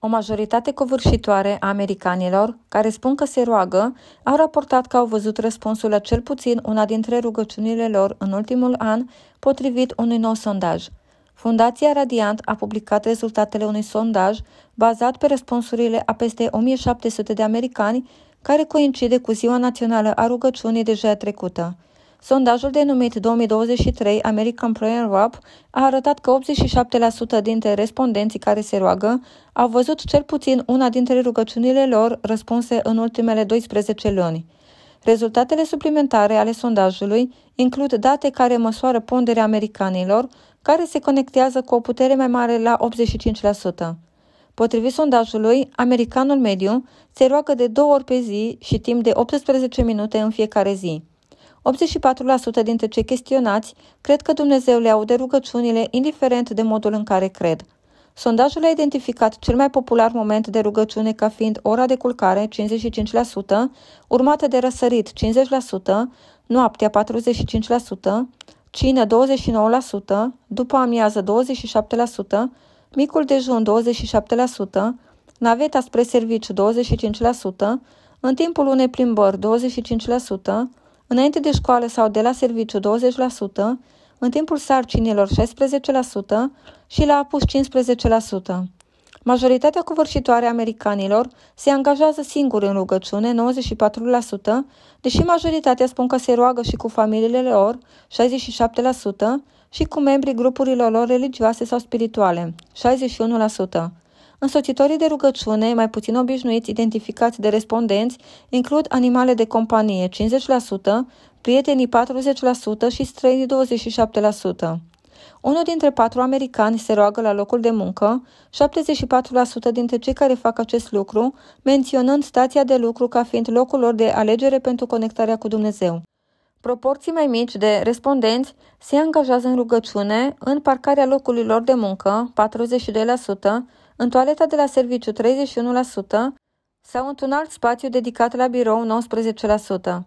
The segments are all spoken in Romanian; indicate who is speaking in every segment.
Speaker 1: O majoritate covârșitoare a americanilor care spun că se roagă au raportat că au văzut răspunsul la cel puțin una dintre rugăciunile lor în ultimul an, potrivit unui nou sondaj. Fundația Radiant a publicat rezultatele unui sondaj bazat pe răspunsurile a peste 1700 de americani, care coincide cu Ziua Națională a Rugăciunii de trecută. Sondajul denumit 2023 American Prayer Wrap a arătat că 87% dintre respondenții care se roagă au văzut cel puțin una dintre rugăciunile lor răspunse în ultimele 12 luni. Rezultatele suplimentare ale sondajului includ date care măsoară ponderea americanilor, care se conectează cu o putere mai mare la 85%. Potrivit sondajului, americanul mediu se roagă de două ori pe zi și timp de 18 minute în fiecare zi. 84% dintre cei chestionați cred că Dumnezeu le aude rugăciunile indiferent de modul în care cred. Sondajul a identificat cel mai popular moment de rugăciune ca fiind ora de culcare, 55%, urmată de răsărit, 50%, noaptea, 45%, cină, 29%, după amiază, 27%, micul dejun, 27%, naveta spre serviciu 25%, în timpul unei plimbări 25%, înainte de școală sau de la serviciu 20%, în timpul sarcinilor 16% și la apus 15%. Majoritatea covârșitoare a americanilor se angajează singuri în rugăciune, 94%, deși majoritatea spun că se roagă și cu familiile lor, 67%, și cu membrii grupurilor lor religioase sau spirituale, 61%. Însoțitorii de rugăciune, mai puțin obișnuiți identificați de respondenți, includ animale de companie 50%, prietenii 40% și străinii 27%. Unul dintre patru americani se roagă la locul de muncă, 74% dintre cei care fac acest lucru, menționând stația de lucru ca fiind locul lor de alegere pentru conectarea cu Dumnezeu. Proporții mai mici de respondenți se angajează în rugăciune, în parcarea locului lor de muncă, 42%, în toaleta de la serviciu 31% sau într-un alt spațiu dedicat la birou 19%.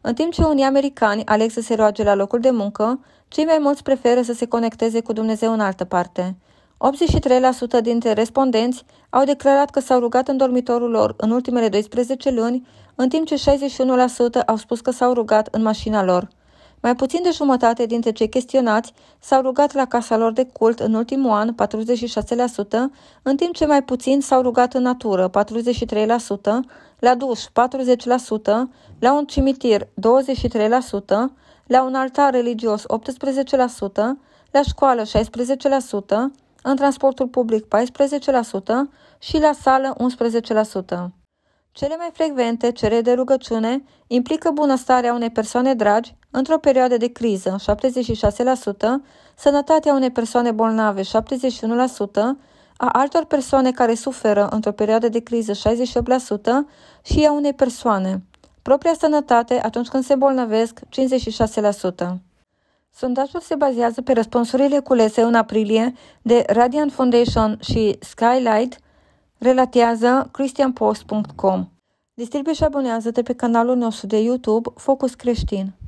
Speaker 1: În timp ce unii americani aleg să se roage la locul de muncă, cei mai mulți preferă să se conecteze cu Dumnezeu în altă parte. 83% dintre respondenți au declarat că s-au rugat în dormitorul lor în ultimele 12 luni, în timp ce 61% au spus că s-au rugat în mașina lor. Mai puțin de jumătate dintre cei chestionați s-au rugat la casa lor de cult în ultimul an, 46%, în timp ce mai puțin s-au rugat în natură, 43%, la duș, 40%, la un cimitir, 23%, la un altar religios, 18%, la școală, 16%, în transportul public 14% și la sală 11%. Cele mai frecvente cereri de rugăciune implică bunăstarea unei persoane dragi, Într-o perioadă de criză, 76%, sănătatea unei persoane bolnave, 71%, a altor persoane care suferă într-o perioadă de criză, 68%, și a unei persoane. Propria sănătate atunci când se bolnăvesc, 56%. Sondajul se bazează pe răspunsurile culese în aprilie de Radiant Foundation și Skylight, relatează christianpost.com. Distribuie și abonează-te pe canalul nostru de YouTube Focus Creștin.